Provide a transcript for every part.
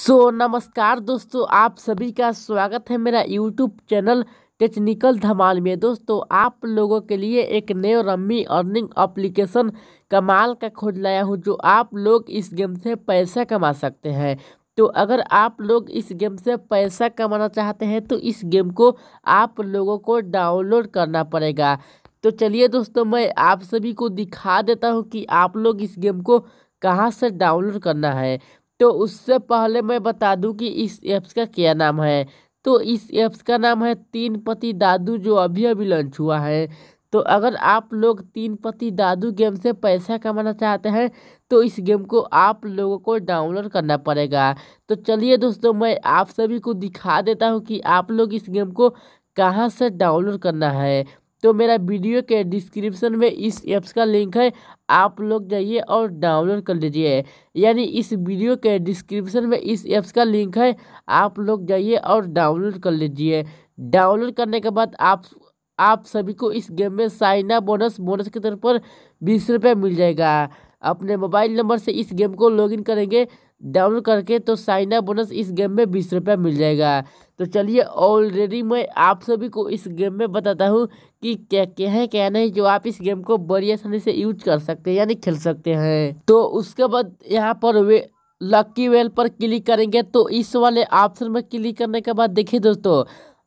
सो so, नमस्कार दोस्तों आप सभी का स्वागत है मेरा यूट्यूब चैनल टेक्निकल धमाल में दोस्तों आप लोगों के लिए एक नए रम्मी अर्निंग एप्लीकेशन कमाल का खोज लाया हूँ जो आप लोग इस गेम से पैसा कमा सकते हैं तो अगर आप लोग इस गेम से पैसा कमाना चाहते हैं तो इस गेम को आप लोगों को डाउनलोड करना पड़ेगा तो चलिए दोस्तों मैं आप सभी को दिखा देता हूँ कि आप लोग इस गेम को कहाँ से डाउनलोड करना है तो उससे पहले मैं बता दूं कि इस ऐप्स का क्या नाम है तो इस ऐप्स का नाम है तीन पति दादू जो अभी अभी लॉन्च हुआ है तो अगर आप लोग तीन पति दादू गेम से पैसा कमाना चाहते हैं तो इस गेम को आप लोगों को डाउनलोड करना पड़ेगा तो चलिए दोस्तों मैं आप सभी को दिखा देता हूँ कि आप लोग इस गेम को कहाँ से डाउनलोड करना है तो मेरा वीडियो के डिस्क्रिप्शन में इस ऐप्स का लिंक है आप लोग जाइए और डाउनलोड कर लीजिए यानी इस वीडियो के डिस्क्रिप्शन में इस ऐप्स का लिंक है आप लोग जाइए और डाउनलोड कर लीजिए डाउनलोड करने के बाद आप आप सभी को इस गेम में साइना बोनस बोनस के तौर पर बीस रुपये मिल जाएगा अपने मोबाइल नंबर से इस गेम को लॉगिन करेंगे डाउनलोड करके तो साइना बोनस इस गेम में बीस रुपये मिल जाएगा तो चलिए ऑलरेडी मैं आप सभी को इस गेम में बताता हूँ कि क्या क्या है क्या नहीं जो आप इस गेम को बड़ी आसानी से यूज कर सकते हैं यानी खेल सकते हैं तो उसके बाद यहाँ पर वे लक्की वेल पर क्लिक करेंगे तो इस वाले ऑप्शन में क्लिक करने के बाद देखिए दोस्तों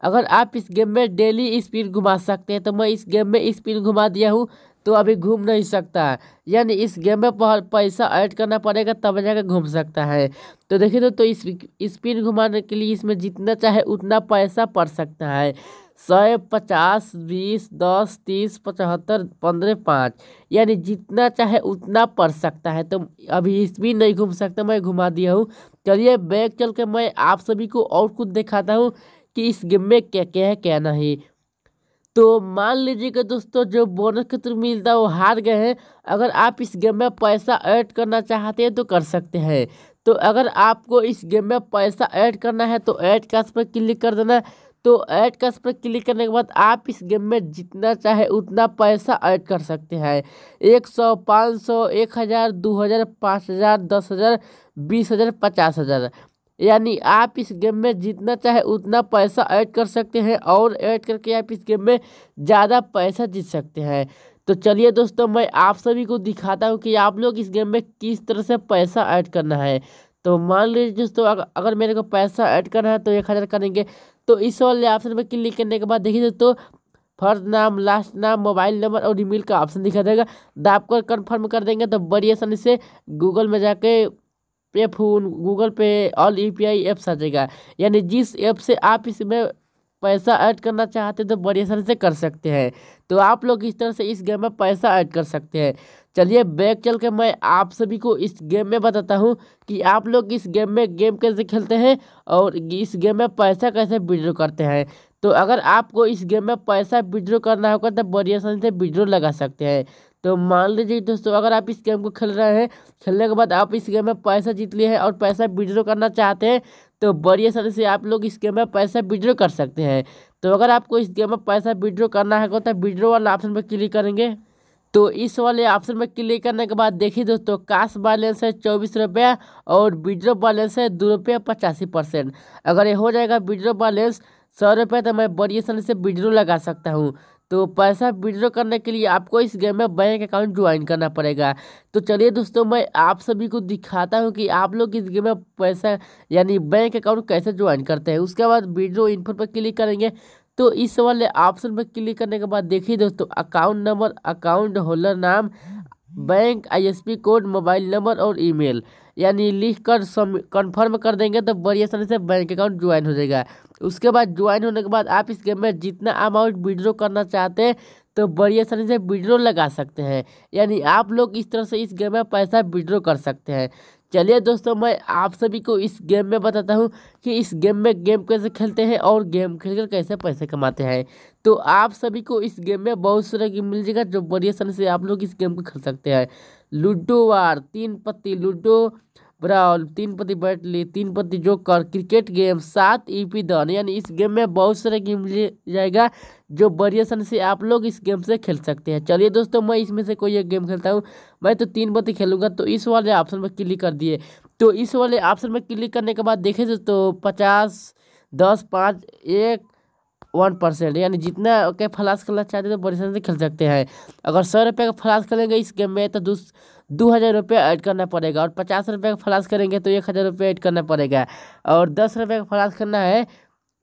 अगर आप इस गेम में डेली स्पिन घुमा सकते हैं तो मैं इस गेम में स्पिन घुमा दिया हूँ तो अभी घूम नहीं सकता है यानी इस गेम में पैसा ऐड करना पड़ेगा तब जाकर घूम सकता है तो देखिए तो, तो स्पिन घुमाने के लिए इसमें जितना चाहे उतना पैसा पड़ सकता है सौ पचास बीस दस तीस पचहत्तर पंद्रह पाँच यानी जितना चाहे उतना पड़ सकता है तो अभी स्पिन नहीं घूम सकता मैं घुमा दिया हूँ चलिए बैग चल के मैं आप सभी को और कुछ दिखाता हूँ कि इस गेम में क्या क्या है क्या ना है तो मान लीजिए कि दोस्तों जो बोनस के थ्रू मिलता है वो हार गए हैं अगर आप इस गेम में पैसा ऐड करना चाहते हैं तो कर सकते हैं तो अगर आपको इस गेम में पैसा ऐड करना है तो ऐड कास्ट पर क्लिक कर देना तो ऐड कास्ट पर क्लिक करने के बाद आप इस गेम में जितना चाहे उतना पैसा ऐड कर सकते हैं एक सौ पाँच सौ एक हज़ार दो हज़ार पाँच हज़ार दस हज़ार बीस हज़ार पचास हज़ार यानी आप इस गेम में जितना चाहे उतना पैसा ऐड कर सकते हैं और ऐड करके आप इस गेम में ज़्यादा पैसा जीत सकते हैं तो चलिए दोस्तों मैं आप सभी को दिखाता हूँ कि आप लोग इस गेम में किस तरह से पैसा ऐड करना है तो मान लीजिए दोस्तों अगर मेरे को पैसा ऐड करना है तो एक हज़ार करेंगे तो इस वाले ऑप्शन पर क्लिक करने के बाद देखिए दोस्तों फर्स्ट नाम लास्ट नाम मोबाइल नंबर और ईमेल का ऑप्शन दिखा देगा दाप तो कर कन्फर्म कर देंगे तो बड़ी आसानी से गूगल में जाके पे फोन गूगल पे और यू पी आई ऐप्स आ जाएगा यानी जिस ऐप से आप इसमें पैसा ऐड करना चाहते हैं तो बड़ी आसानी से कर सकते हैं तो आप लोग इस तरह से इस गेम में पैसा ऐड कर सकते हैं चलिए बैक चल के मैं आप सभी को इस गेम में बताता हूँ कि आप लोग इस गेम में गेम कैसे खेलते हैं और इस गेम में पैसा कैसे विड्रॉ करते हैं तो अगर आपको इस गेम में पैसा विड्रो करना होगा तो बड़ी आसानी से विड्रो लगा सकते हैं तो मान लीजिए दोस्तों अगर आप इस गेम को खेल रहे हैं खेलने के बाद आप इस गेम में पैसा जीत लिए हैं और पैसा विड्रो करना चाहते हैं तो बड़ी आसानी से आप लोग इस गेम में पैसा विड्रो कर सकते हैं तो अगर आपको इस गेम में पैसा विड्रो करना है तो विड्रो वाला ऑप्शन पर क्लिक करेंगे तो इस वाले ऑप्शन में क्लिक करने के बाद देखिए दोस्तों काश बैलेंस है चौबीस रुपया और विड्रो बैलेंस है दो रुपया पचासी परसेंट अगर ये हो जाएगा विड्रो बैलेंस सौ रुपये तो मैं बड़ी आसानी से विड्रो लगा सकता हूँ तो पैसा विड्रो करने के लिए आपको इस गेम में बैंक अकाउंट ज्वाइन करना पड़ेगा तो चलिए दोस्तों मैं आप सभी को दिखाता हूँ कि आप लोग इस गेम में पैसा यानी बैंक अकाउंट कैसे ज्वाइन करते हैं उसके बाद विड्रो इन पर क्लिक करेंगे तो इस वाले ऑप्शन पर क्लिक करने के बाद देखिए दोस्तों अकाउंट नंबर अकाउंट होल्डर नाम बैंक आईएसपी कोड मोबाइल नंबर और ईमेल यानी लिख कर कन्फर्म कर देंगे तो बढ़िया आसानी से बैंक अकाउंट ज्वाइन हो जाएगा उसके बाद ज्वाइन होने के बाद आप इस गेम में जितना अमाउंट विड्रो करना चाहते हैं तो बढ़िया आसानी से विड्रो लगा सकते हैं यानी आप लोग इस तरह से इस गेम में पैसा विड्रो कर सकते हैं चलिए दोस्तों मैं आप सभी को इस गेम में बताता हूँ कि इस गेम में गेम कैसे खेलते हैं और गेम खेलकर कैसे पैसे कमाते हैं तो आप सभी को इस गेम में बहुत सारे गेम मिल जाएगा जो वेरिएशन से आप लोग इस गेम को खेल सकते हैं लूडो वार तीन पत्ती लूडो ब्राउल तीन पत्ती बैट ली तीन पत्ती जोकर क्रिकेट गेम सात ई पी धन यानी इस गेम में बहुत सारे गेम ले जाएगा जो वेरिएशन से आप लोग इस गेम से खेल सकते हैं चलिए दोस्तों मैं इसमें से कोई एक गेम खेलता हूँ मैं तो तीन पत्ती खेलूँगा तो इस वाले ऑप्शन पर क्लिक कर दिए तो इस वाले ऑप्शन में क्लिक करने के बाद देखे तो पचास दस पाँच एक वन परसेंट यानी जितना के फ्लास खेलना चाहते हैं तो बड़ी से खेल सकते हैं अगर सौ रुपये का फ्लास खेलेंगे इस गेम में तो दो दो हज़ार रुपये ऐड करना पड़ेगा और पचास रुपये का फ्लास करेंगे तो एक हज़ार रुपये ऐड करना पड़ेगा और दस रुपये का फ्लास करना है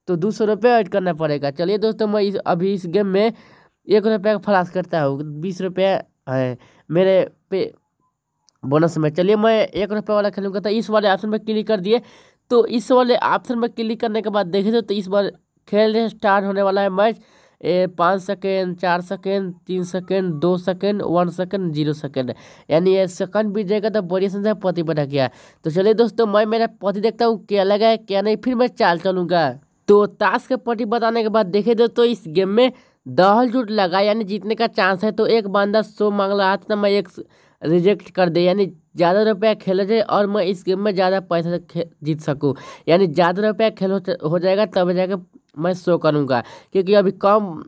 तो दो सौ रुपये ऐड करना पड़ेगा चलिए दोस्तों मैं इस अभी इस गेम में एक रुपये का फ्लास करता हूँ बीस रुपये है मेरे पे बोनस में चलिए मैं एक रुपये वाला खेलूँगा तो इस वाले ऑप्शन पर क्लिक कर दिए तो इस वाले ऑप्शन पर क्लिक करने के बाद देखे तो, तो इस बार खेल रहे स्टार्ट होने वाला है मैच ए पाँच सेकेंड चार सेकेंड तीन सेकेंड दो second one second zero second यानी ये सेकंड भी जाएगा तो बड़ी संख्या पति बना गया तो चलिए दोस्तों मैं मेरा पति देखता हूँ क्या लगा है क्या नहीं फिर मैं चाल चलूँगा तो ताश के पति बताने के बाद देखे दोस्तों इस गेम में दहल जुट लगा यानी जीतने का चांस है तो एक बंदा सो मांग रहा था मैं एक रिजेक्ट कर दे यानी ज़्यादा रुपया खेला जाए और मैं इस गेम में ज़्यादा पैसा जीत सकूँ यानी ज़्यादा रुपया खेल हो जाएगा तब जाकर मैं शो करूँगा क्योंकि अभी कम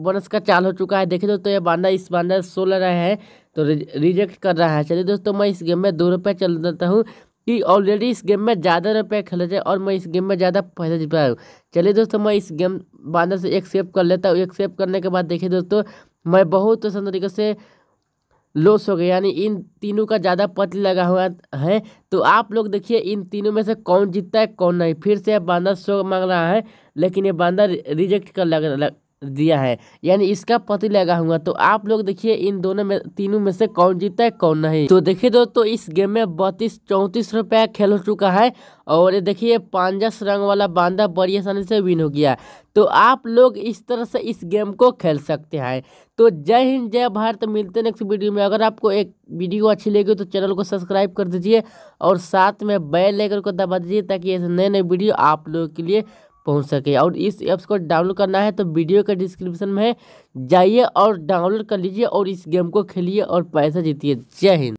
बोनस का चाल हो चुका है देखिए दोस्तों तो ये बांदा इस बांदा सो ले रहे हैं तो रिजेक्ट कर रहा है चलिए दोस्तों मैं इस गेम में दो रुपये चल देता हूँ कि ऑलरेडी इस गेम में ज़्यादा रुपये खेले जाए और मैं इस गेम में ज़्यादा पैसा पाया हूँ चलिए दोस्तों मैं इस गेम बांदा से एक कर लेता हूँ एक करने के बाद देखिए दोस्तों मैं बहुत पसंद तरीके से लॉस हो गया यानी इन तीनों का ज़्यादा पद लगा हुआ है तो आप लोग देखिए इन तीनों में से कौन जीतता है कौन नहीं फिर से बांदा सो मांग रहा है लेकिन ये बांदा रिजेक्ट कर लग, लग दिया है यानी इसका पति लगा हुआ तो आप लोग देखिए इन दोनों में तीनों में से कौन जीता है कौन नहीं तो देखिए दोस्तों इस गेम में बत्तीस चौंतीस रुपया खेल हो चुका है और देखिए पांजस रंग वाला बांदा बड़ी आसानी से विन हो गया तो आप लोग इस तरह से इस गेम को खेल सकते हैं तो जय हिंद जय भारत मिलते हैं नेक्स्ट वीडियो में अगर आपको एक वीडियो अच्छी लगी तो चैनल को सब्सक्राइब कर दीजिए और साथ में बेल आइकन को दबा दीजिए ताकि ऐसे नए नए वीडियो आप लोगों के लिए पहुंच सके और इस ऐप्स को डाउनलोड करना है तो वीडियो का डिस्क्रिप्शन में जाइए और डाउनलोड कर लीजिए और इस गेम को खेलिए और पैसा जीतिए जय हिंद